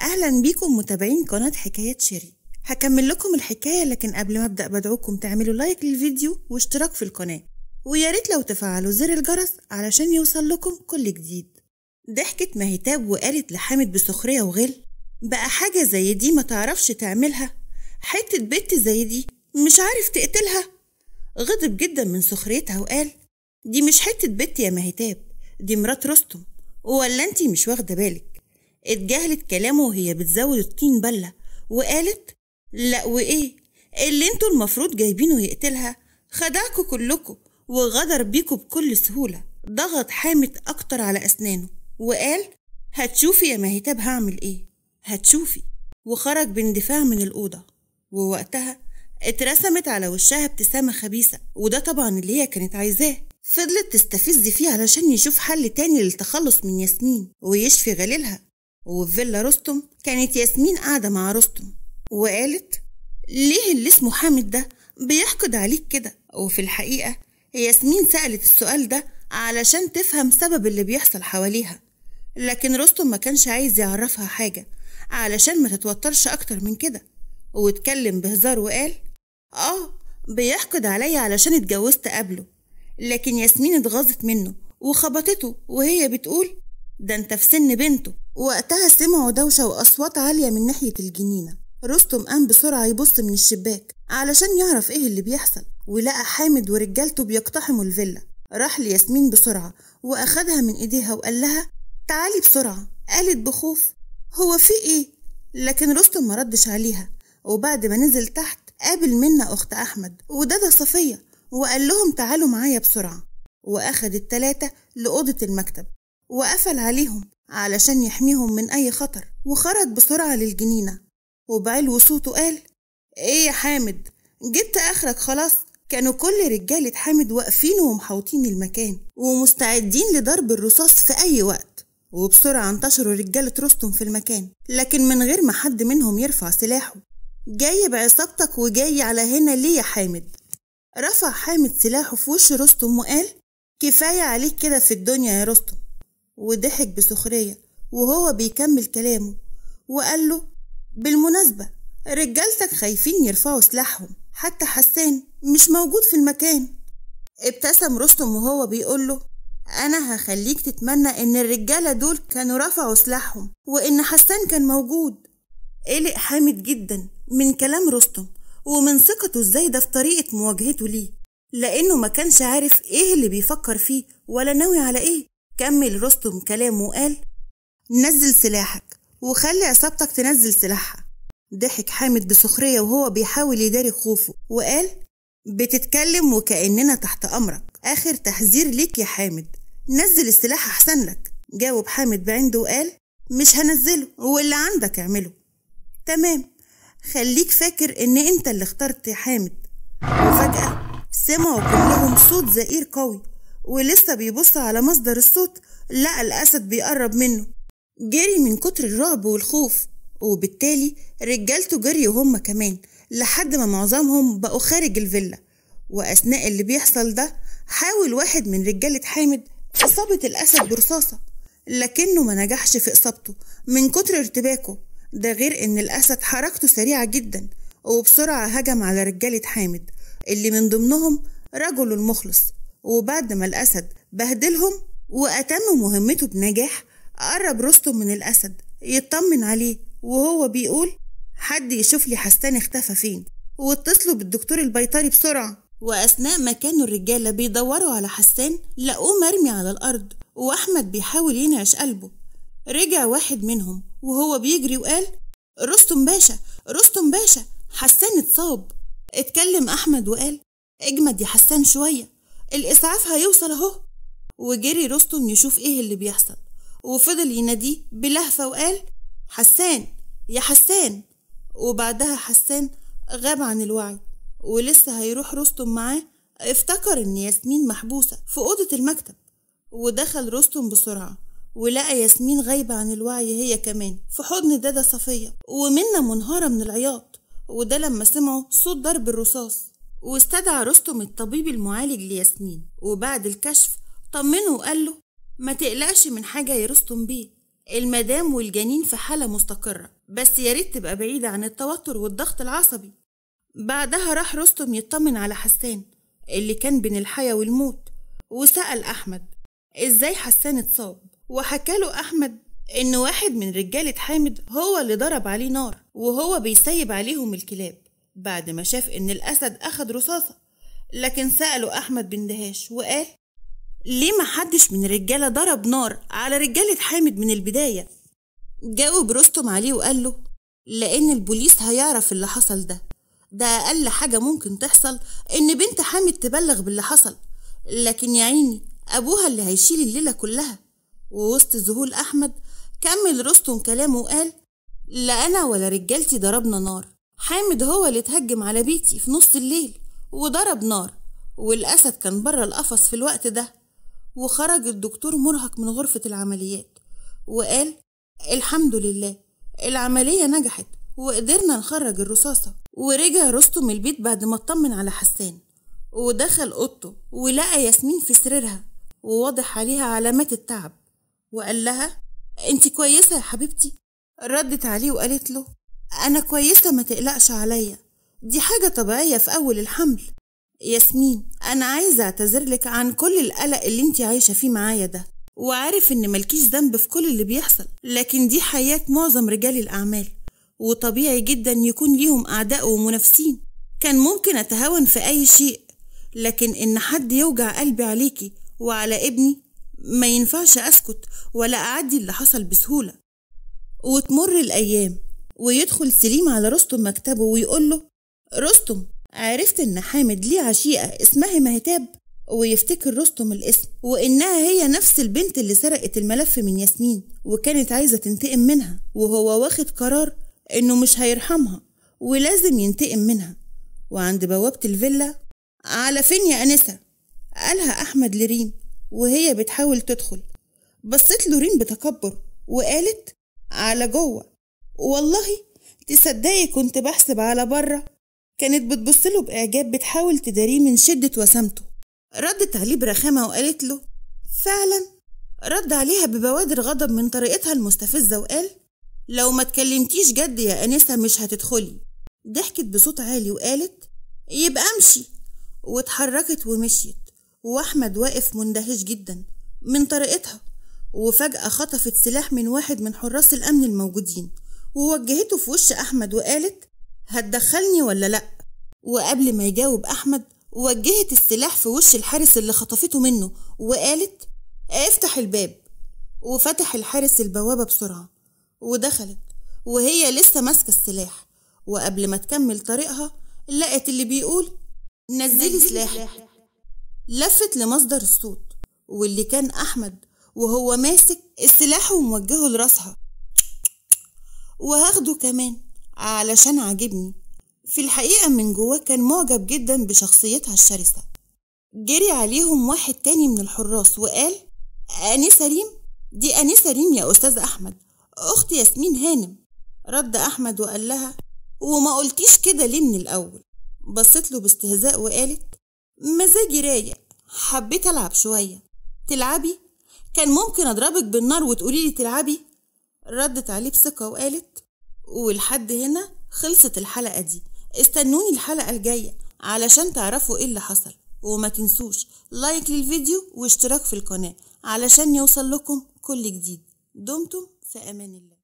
اهلا بيكم متابعين قناه حكاية شيري هكمل لكم الحكايه لكن قبل ما ابدا بدعوكم تعملوا لايك للفيديو واشتراك في القناه وياريت لو تفعلوا زر الجرس علشان يوصل لكم كل جديد ضحكت مهتاب وقالت لحامد بسخريه وغل بقى حاجه زي دي ما تعرفش تعملها حته بنت زي دي مش عارف تقتلها غضب جدا من سخريتها وقال دي مش حته بنت يا مهتاب دي مرات رستم ولا انتي مش واخده بالك اتجاهلت كلامه وهي بتزود الطين بلة وقالت لا وإيه اللي انتوا المفروض جايبينه يقتلها خدعكوا كلكوا وغدر بيكوا بكل سهولة ضغط حامد أكتر على أسنانه وقال هتشوفي يا مهتاب هعمل إيه هتشوفي وخرج باندفاع من الأوضة ووقتها اترسمت على وشها ابتسامة خبيثة وده طبعا اللي هي كانت عايزاه فضلت تستفز فيه علشان يشوف حل تاني للتخلص من ياسمين ويشفي غليلها وفي فيلا رستم كانت ياسمين قاعدة مع رستم وقالت ليه اللي اسمه حامد ده بيحقد عليك كده وفي الحقيقة ياسمين سألت السؤال ده علشان تفهم سبب اللي بيحصل حواليها لكن رستم ما كانش عايز يعرفها حاجة علشان ما تتوترش أكتر من كده واتكلم بهزار وقال آه بيحقد عليا علشان اتجوزت قبله لكن ياسمين اتغاظت منه وخبطته وهي بتقول ده انت في سن بنته وقتها سمعوا دوشة وأصوات عالية من ناحية الجنينة رستم قام بسرعة يبص من الشباك علشان يعرف ايه اللي بيحصل ولقى حامد ورجالته بيقتحموا الفيلا راح لياسمين بسرعة وأخدها من إيديها وقال لها تعالي بسرعة قالت بخوف هو في إيه؟ لكن رستم ما ردش عليها وبعد ما نزل تحت قابل منا أخت أحمد ودادا صفية وقال لهم تعالوا معايا بسرعة وأخد التلاتة لأوضة المكتب وقفل عليهم علشان يحميهم من أي خطر وخرج بسرعة للجنينة وبعلو صوته قال إيه يا حامد جبت آخرك خلاص كانوا كل رجالة حامد واقفين ومحوطين المكان ومستعدين لضرب الرصاص في أي وقت وبسرعة انتشروا رجالة رستم في المكان لكن من غير ما حد منهم يرفع سلاحه جاي بعصابتك وجاي على هنا ليه يا حامد رفع حامد سلاحه في وش رستم وقال كفاية عليك كده في الدنيا يا رستم وضحك بسخرية وهو بيكمل كلامه وقال له بالمناسبة رجالتك خايفين يرفعوا سلاحهم حتى حسان مش موجود في المكان ابتسم رستم وهو بيقول له أنا هخليك تتمنى إن الرجالة دول كانوا رفعوا سلاحهم وإن حسان كان موجود قلق حامد جدا من كلام رستم ومن ثقته الزايدة في طريقة مواجهته ليه لأنه ما كانش عارف إيه اللي بيفكر فيه ولا ناوي على إيه كمل رستم كلامه وقال نزل سلاحك وخلي عصابتك تنزل سلاحها ضحك حامد بسخرية وهو بيحاول يداري خوفه وقال بتتكلم وكأننا تحت أمرك آخر تحذير ليك يا حامد نزل السلاح أحسن لك جاوب حامد بعنده وقال مش هنزله واللي عندك اعمله تمام خليك فاكر ان انت اللي اخترت يا حامد وفجأة سمعوا كلهم صوت زئير قوي ولسه بيبص على مصدر الصوت لقى الأسد بيقرب منه جري من كتر الرعب والخوف وبالتالي رجالته جري هما كمان لحد ما معظمهم بقوا خارج الفيلا وأثناء اللي بيحصل ده حاول واحد من رجالة حامد إصابة الأسد برصاصة لكنه ما نجحش في إصابته من كتر ارتباكه ده غير إن الأسد حركته سريعة جدا وبسرعة هجم على رجالة حامد اللي من ضمنهم رجل المخلص وبعد ما الأسد بهدلهم وأتم مهمته بنجاح قرب رستم من الأسد يطمن عليه وهو بيقول حد يشوف لي حسان اختفى فين واتصلوا بالدكتور البيطري بسرعة وأثناء ما كانوا الرجالة بيدوروا على حسان لقوه مرمي على الأرض وأحمد بيحاول ينعش قلبه رجع واحد منهم وهو بيجري وقال رستم باشا رستم باشا حسان اتصاب اتكلم أحمد وقال اجمد يا حسان شوية الإسعاف هيوصل أهو وجري رستم يشوف إيه اللي بيحصل وفضل يناديه بلهفة وقال حسان يا حسان وبعدها حسان غاب عن الوعي ولسه هيروح رستم معاه افتكر إن ياسمين محبوسة في أوضة المكتب ودخل رستم بسرعة ولقى ياسمين غايبة عن الوعي هي كمان في حضن دادا صفية ومنا منهارة من العياط وده لما سمعوا صوت ضرب الرصاص واستدعى رستم الطبيب المعالج لياسمين وبعد الكشف طمنه وقال له ما تقلقش من حاجة يا رستم بيه المدام والجنين في حالة مستقرة بس يا ريت تبقى بعيدة عن التوتر والضغط العصبي بعدها راح رستم يطمن على حسان اللي كان بين الحياة والموت وسأل أحمد إزاي حسان اتصاب وحكاله أحمد إن واحد من رجالة حامد هو اللي ضرب عليه نار وهو بيسيب عليهم الكلاب بعد ما شاف إن الأسد أخد رصاصة لكن سأله أحمد بن دهاش وقال ليه ما حدش من الرجالة ضرب نار على رجالة حامد من البداية جاوب رستم عليه وقال له لأن البوليس هيعرف اللي حصل ده ده أقل حاجة ممكن تحصل إن بنت حامد تبلغ باللي حصل لكن يا عيني أبوها اللي هيشيل الليلة كلها ووسط ذهول أحمد كمل رستم كلامه وقال لا أنا ولا رجالتي ضربنا نار حامد هو اللي اتهجم على بيتي في نص الليل وضرب نار والأسد كان بره القفص في الوقت ده وخرج الدكتور مرهق من غرفة العمليات وقال الحمد لله العملية نجحت وقدرنا نخرج الرصاصة ورجع رستم البيت بعد ما اطمن على حسان ودخل أوضته ولقى ياسمين في سريرها وواضح عليها علامات التعب وقال لها انت كويسة يا حبيبتي ردت عليه وقالت له أنا كويسة ما تقلقش عليا دي حاجة طبيعية في أول الحمل ياسمين أنا عايزة أعتذر لك عن كل القلق اللي انت عايشة فيه معايا ده وعارف إن ملكيش ذنب في كل اللي بيحصل لكن دي حياة معظم رجال الأعمال وطبيعي جدا يكون ليهم أعداء ومنافسين كان ممكن أتهاون في أي شيء لكن إن حد يوجع قلبي عليكي وعلى ابني ما ينفعش أسكت ولا أعدي اللي حصل بسهولة وتمر الأيام ويدخل سليم على رستم مكتبه ويقول له رستم عرفت إن حامد ليه عشيقة اسمها مهتاب ويفتكر رستم الاسم وإنها هي نفس البنت اللي سرقت الملف من ياسمين وكانت عايزة تنتقم منها وهو واخد قرار إنه مش هيرحمها ولازم ينتقم منها وعند بوابة الفيلا على فين يا أنسة؟ قالها أحمد لريم وهي بتحاول تدخل بصت له ريم بتكبر وقالت على جوه والله تصدقي كنت بحسب على بره كانت بتبصله بإعجاب بتحاول تداريه من شدة وسامته ردت عليه برخامة وقالت له فعلا رد عليها ببوادر غضب من طريقتها المستفزة وقال لو ما تكلمتيش جد يا أنسة مش هتدخلي ضحكت بصوت عالي وقالت يبقى امشي واتحركت ومشيت وأحمد واقف مندهش جدا من طريقتها وفجأة خطفت سلاح من واحد من حراس الأمن الموجودين ووجهته في وش أحمد وقالت هتدخلني ولا لأ وقبل ما يجاوب أحمد وجهت السلاح في وش الحارس اللي خطفته منه وقالت افتح الباب وفتح الحارس البوابة بسرعة ودخلت وهي لسه ماسكة السلاح وقبل ما تكمل طريقها لقت اللي بيقول نزلي سلاحك لفت لمصدر الصوت واللي كان أحمد وهو ماسك السلاح وموجهه لراسها وهاخده كمان علشان عاجبني في الحقيقة من جواه كان معجب جدا بشخصيتها الشرسة جري عليهم واحد تاني من الحراس وقال أنسة ريم دي أنسة ريم يا أستاذ أحمد أخت ياسمين هانم رد أحمد وقال لها وما قلتيش كده ليه من الأول بصت له باستهزاء وقالت مزاجي رايق حبيت ألعب شوية تلعبي كان ممكن أضربك بالنار وتقولي لي تلعبي ردت عليه بثقة وقالت ولحد هنا خلصت الحلقة دي استنوني الحلقة الجاية علشان تعرفوا ايه اللي حصل وما تنسوش لايك للفيديو واشتراك في القناة علشان يوصل لكم كل جديد دمتم في امان الله